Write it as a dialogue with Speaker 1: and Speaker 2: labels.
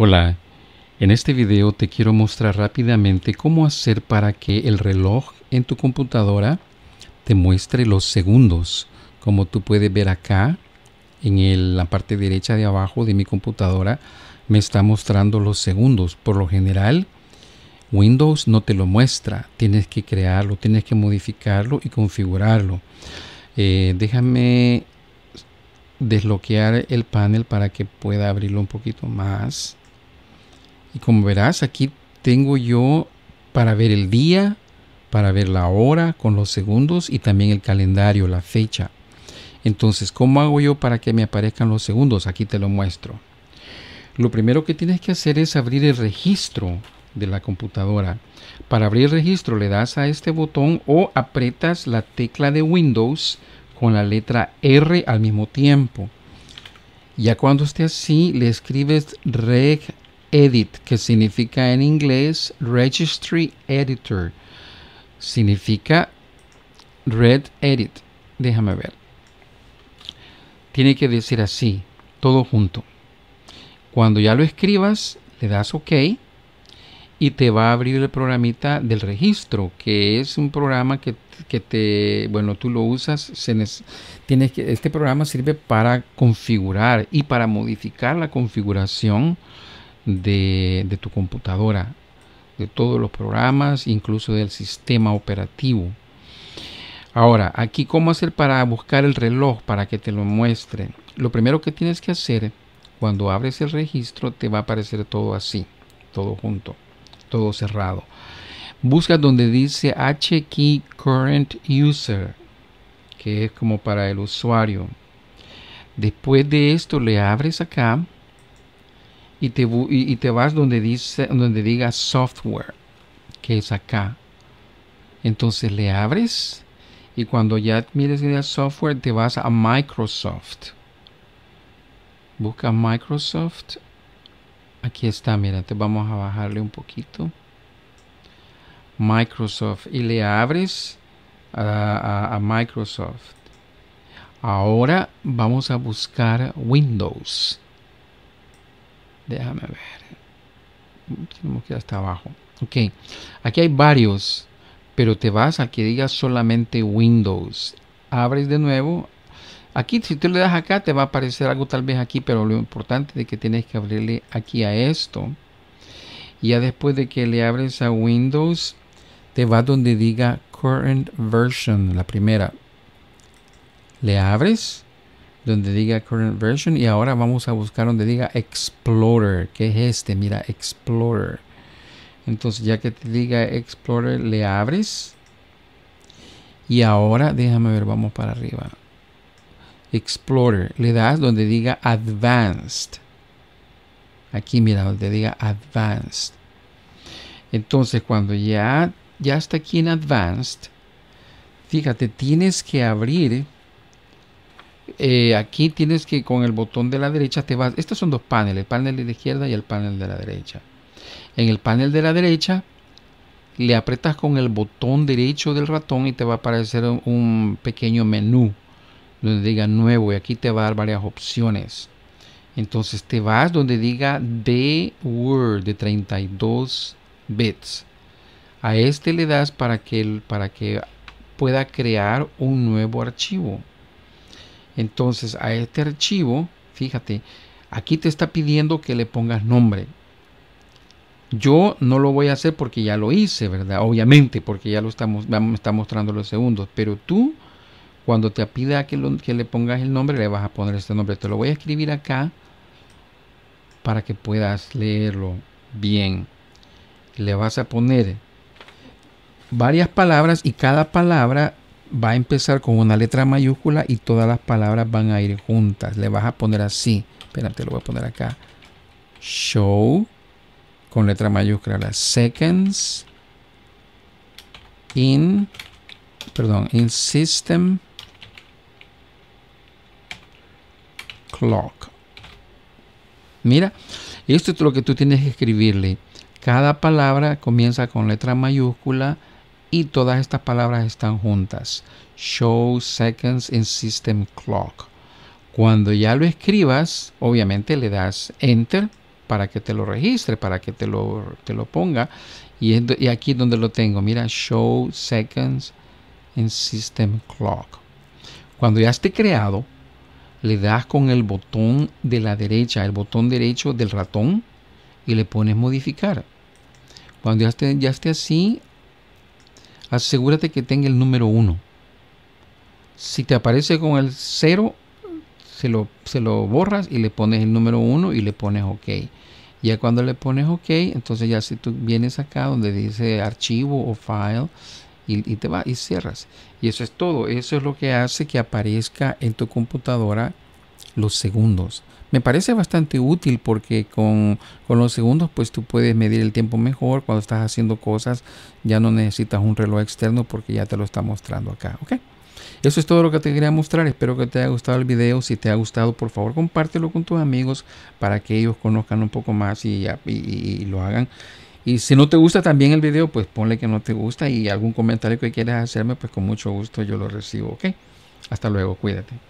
Speaker 1: Hola, en este video te quiero mostrar rápidamente cómo hacer para que el reloj en tu computadora te muestre los segundos. Como tú puedes ver acá, en la parte derecha de abajo de mi computadora, me está mostrando los segundos. Por lo general, Windows no te lo muestra. Tienes que crearlo, tienes que modificarlo y configurarlo. Eh, déjame desbloquear el panel para que pueda abrirlo un poquito más. Y como verás, aquí tengo yo para ver el día, para ver la hora con los segundos y también el calendario, la fecha. Entonces, ¿cómo hago yo para que me aparezcan los segundos? Aquí te lo muestro. Lo primero que tienes que hacer es abrir el registro de la computadora. Para abrir el registro le das a este botón o aprietas la tecla de Windows con la letra R al mismo tiempo. Ya cuando esté así, le escribes reg Edit, que significa en inglés Registry Editor. Significa Red Edit. Déjame ver. Tiene que decir así, todo junto. Cuando ya lo escribas, le das OK y te va a abrir el programita del registro, que es un programa que, te, bueno, tú lo usas, tienes que, este programa sirve para configurar y para modificar la configuración de, tu computadora, de todos los programas, incluso del sistema operativo. Ahora, aquí cómo hacer para buscar el reloj para que te lo muestre. Lo primero que tienes que hacer cuando abres el registro te va a aparecer todo así, todo junto, todo cerrado. Busca donde dice HKey Current User, que es como para el usuario. Después de esto le abres acá y te, y te vas donde, dice, donde diga software, que es acá. Entonces le abres y cuando ya mires el software te vas a Microsoft. Busca Microsoft. Aquí está, mira, te vamos a bajarle un poquito. Microsoft y le abres a Microsoft. Ahora vamos a buscar Windows. Déjame ver. Tenemos que ir hasta abajo. Ok. Aquí hay varios. Pero te vas a que diga solamente Windows. Abres de nuevo. Aquí, si tú le das acá, te va a aparecer algo tal vez aquí. Pero lo importante es que tienes que abrirle aquí a esto. ya después de que le abres a Windows, te vas donde diga Current Version. La primera. Le abres donde diga current version y ahora vamos a buscar donde diga explorer que es este mira explorer entonces ya que te diga explorer le abres y ahora déjame ver vamos para arriba explorer le das donde diga advanced aquí mira donde diga advanced entonces cuando ya ya está aquí en advanced fíjate tienes que abrir eh, aquí tienes que con el botón de la derecha te vas. Estos son dos paneles, el panel de la izquierda y el panel de la derecha. En el panel de la derecha le apretas con el botón derecho del ratón y te va a aparecer un pequeño menú donde diga nuevo y aquí te va a dar varias opciones. Entonces te vas donde diga de Word de 32 bits. A este le das para que, para que pueda crear un nuevo archivo. Entonces a este archivo, fíjate, aquí te está pidiendo que le pongas nombre. Yo no lo voy a hacer porque ya lo hice, ¿verdad? Obviamente, porque ya lo estamos, me está mostrando los segundos. Pero tú, cuando te pida que, que le pongas el nombre, le vas a poner este nombre. Te lo voy a escribir acá para que puedas leerlo bien. Le vas a poner varias palabras y cada palabra va a empezar con una letra mayúscula y todas las palabras van a ir juntas. Le vas a poner así. Espérate, lo voy a poner acá. Show con letra mayúscula. Las seconds in, perdón, in system clock. Mira, esto es lo que tú tienes que escribirle. Cada palabra comienza con letra mayúscula y todas estas palabras están juntas. Show seconds in system clock. Cuando ya lo escribas, obviamente le das enter para que te lo registre, para que te lo, te lo ponga. Y, es, aquí donde lo tengo, mira, show seconds in system clock. Cuando ya esté creado, le das con el botón de la derecha, el botón derecho del ratón y le pones modificar. Cuando ya esté, ya esté así, asegúrate que tenga el número 1. Si te aparece con el 0, se lo, se lo borras y le pones el número 1 y le pones OK. Ya cuando le pones OK, entonces ya si tú vienes acá donde dice archivo o file y, y te va y cierras. Y eso es todo. Eso es lo que hace que aparezca en tu computadora los segundos. Me parece bastante útil porque con, los segundos pues tú puedes medir el tiempo mejor. Cuando estás haciendo cosas ya no necesitas un reloj externo porque ya te lo está mostrando acá. ¿ok? Eso es todo lo que te quería mostrar. Espero que te haya gustado el video. Si te ha gustado, por favor, compártelo con tus amigos para que ellos conozcan un poco más y, y, lo hagan. Y si no te gusta también el video, pues ponle que no te gusta y algún comentario que quieras hacerme, pues con mucho gusto yo lo recibo, ¿ok? Hasta luego, cuídate.